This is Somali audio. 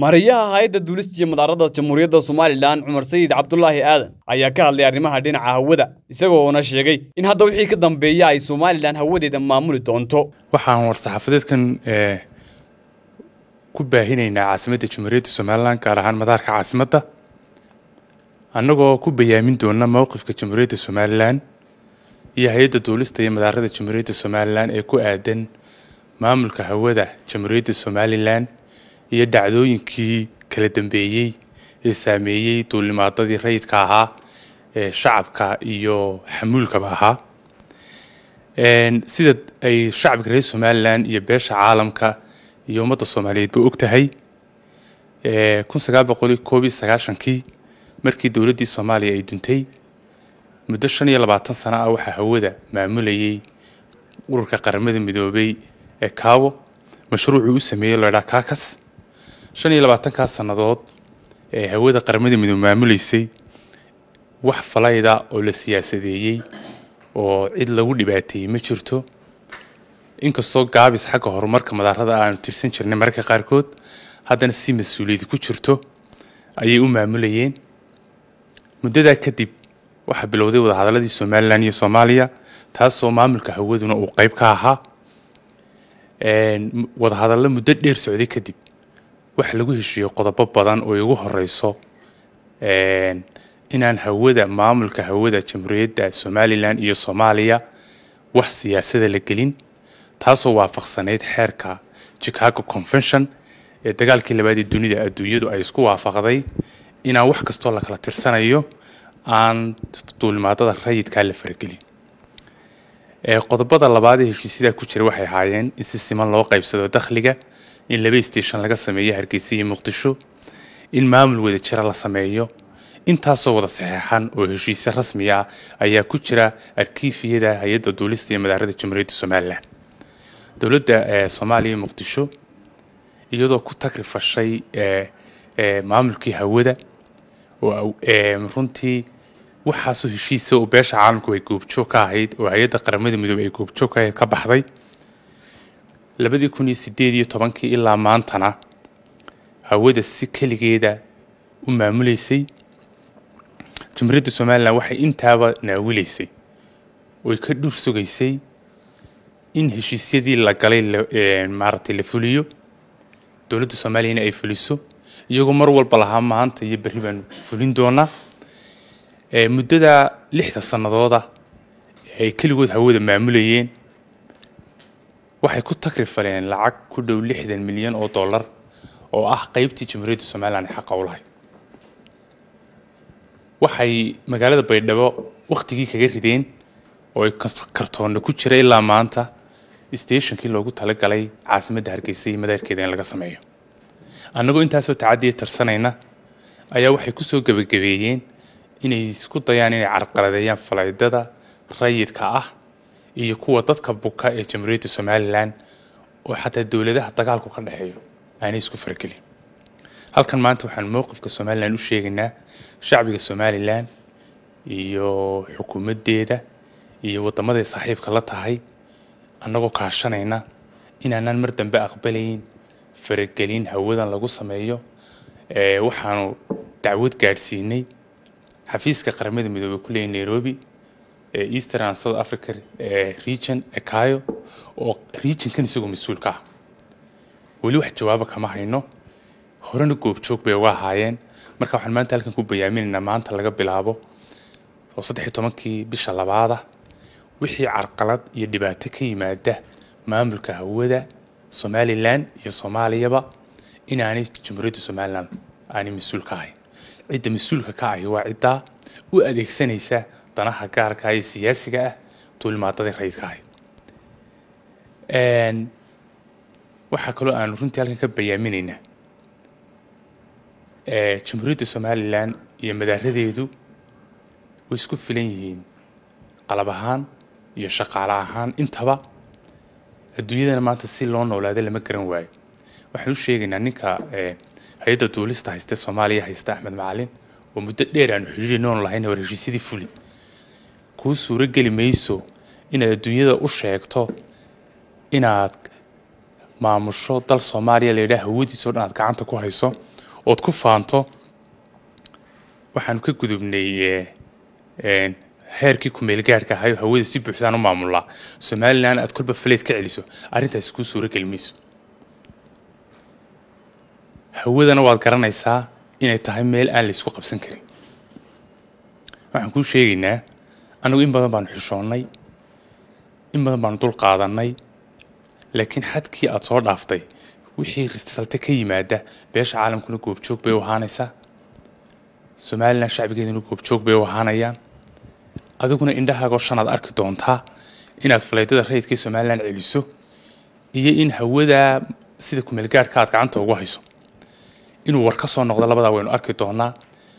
mahariyaha hay-adda duulistiiyo madaarada jamhuuriyadda somalilan cumar sayid cabdulaahi aadan ayaa ka hadlay arrimaha dhinaca hawada isagoona sheegay in hadda wixii ka dambeeya ay somalilan hawadeeda maamuli doonto waxaan war-saxaafadeedkan eh, ku baahinaynaa caasimadda jamhuuriyadda somalilan gaar ahaan madaarka caasimadda annagoo ku bayaamin doona mowqifka jamhuuriyadda somalilan iyo hay-adda duulista iyo madaarada jamhuuriyadda somalilan ee ku aadan maamulka hawada jamhuuriyadda somalilan iyo dhacdooyinkii kala dambeeyey ee saameeyey duulimaadadii rayidka ahaa ee shacabka iyo xamuulkaba ahaa sida ay shacabka reer somalilan iyo beesha caalamka iyo ummadda soomaaliyeed ba og tahay kii markii dowladdii soomaaliya ay duntay muddo shan iyo labaatan sano ah waxaa hawada maamulayay ururka qaramada midoobay ee kaawo mashruucuu u sameeyey loydhaa kaakas shan iyo labaatankaa sannadood ee hawada qaramada midoobe maamuleysay wax falayda oo la siyaasadeeyey oo cid lagu dhibaateeyey ma jirto inkastoo gaabis xagga horumarka madaarada aanu tirsan jirnay mararka qaarkood haddana si mas uuliyad ku jirto ayay u maamulayeen muddadaa kadib waxaa bilowday wadahadaladii somalilan iyo soomaaliya taasoo maamulka hawaduna uu qeyb ka ahaa wadahadallo muddo dheer socday kadib waxa lagu heshiiyo qodobo badan oo igu horeyso inaan hawada maamulka hawada jamhuuriyadda somalilan iyo soomaaliya wax siyaasada la gelin taasoo waafaqsanayd xeerka chicago convention ee dagaalkii labaadee dunida adduunyadu ay isku waafaqday inaan wax kastoo la kala tirsanayo aan duulimaadada rayidkaa la faragelin qodobada labaadee heshiisyada ku jira waxay ahaayeen in si siman loo qaybsado dakhliga in laba station laga sameeyo hargeysa iyo muqdisho in maamul wada jira la sameeyo intaasoo wada saxeexan oo heshiisya rasmi ah ayaa ku jira arkiifiyada hay-adda duulista iyo madaarada jamhuuriyadda somalilan dowladda eh, soomaaliya muqdisho iyadoo ku tagrifashay eh, eh, maamulkii hawada runtii waxaasoo heshiisa oo beesha caalamku ay goobjoog ka ahayd oo hay-adda qaramada midoobe ay goobjoog ka ahayd ka baxday labadii kun iyo sideed iyo tobankii ilaa maantana hawada si keligeeda u maamulaysay jamhuuriyadda somalilan waxay intaaba naawilaysay oy ka dhur sugaysay in heshiisyadii la galay maaragtay la fuliyo dowladda soomaaliyana ay fuliso iyagoo mar walba lahaa maanta iyo berri baanu fulin doonaa muddada lixda sannadooda ay keligood hawada maamulayeen waxay ku takrifaliyeen lacag ku dhow lixdan milyan oo dollar oo ah qaybtii jamhuuriyadda somalilan ay xaqa u lahayd waxay magaalada baydhabo wakhtigii kaga rideen oo ay kartoonna ku jira ilaa maanta stationkii loogu talagalay caasimadda hargeysa iyo madaarkeeda in laga sameeyo annagoo intaasoo tacadiya tirsanayna ayaa waxay kusoo gebagabeeyeen inay isku dayaan inay carqaladeeyaan falaydada rayidka ah iyo kuwa dadka buka ee jamhuuriyadda somalilan oo xataa dowladaha dagaalku ka dhexeeyo aanay isku faragelin halkan maanta waxaan mowqifka somalilan u sheegaynaa shacbiga somalilan iyo xukuumaddeeda iyo waddamaday saaxiibka la tahay annagoo kaashanayna inaanaan mar dambe aqbalayn faragelin hawadan lagu sameeyo waxaanu dacwad gaadhsiinay xafiiska qaramada midoobey ku leeyay nairobi E, eastern and south africa e, region ekayo oo regionkan isagoo mas-uulka ah weli wax jawaaba kama hayno horena goobjoog bay uga ahaayeen marka waxaan maanta halkan ku bayaaminaynaa maanta laga bilaabo oo saddex iyo tobankii bisha labaada wixii carqalad iyo dhibaato ka yimaada maamulka hawada somalilan iyo soomaaliyaba inaanay jamhuuriyadda somalilan aanay mas-uul ka ahayn cidda mas-uulka ka ahi waa ciddaa u adeegsanaysa danaha gaarka ee siyaasiga ah, ah duulimaadadii ra ahayd waxaa kaloo aanu runtii halkan ka bayaaminaynaa jamhuuriyadda somalilan iyo madaaradeedu way isku filan yihiin qalab ahaan iyo shaqaale ahaan intaba adduunyadana maanta si loo noolaaday lama garan waayo waxaan u sheegaynaa ninka hay-adda duulista haystee soomaaliya haysta axmed macalin oo muddo dheer aanu xidhiiri lahayn war heshiisyadii fuli kuu suurogeli mayso inaad adduunyada u sheegto inaad maamusho dal soomaaliya la layidhaha hawadiisoo dhan aad gacanta ku hayso ood ku faanto waxaanu ka gudubnay eh, heerkii kumeelgaarhka ahayo hawada si buuxdaan u maamulaa somalilan aad kolba faleyd ka celiso arrintaasi kuu suurogeli mayso hawadana waad garanaysaa inay tahay meel aan laysku qabsan karin waxaan kuu sheegaynaa annagu in badan baanu xishoonnay in badan baanu dul qaadanay laakiin xadkii aad soo dhaaftay wixii risalte ka yimaada beesha caalamkuna goobjoog bay u ahaanaysaa somalilan shacbigeeduna goobjoog bay u ahaanayaan adiguna indhahaagoo shan aad arki doontaa inaad faleydada rayidkai somalilan celiso iyo in hawadaa sida kumeelgaadhka aad gacanta ugu hayso inuu war ka soo noqdo labadaa waynu arki doonaa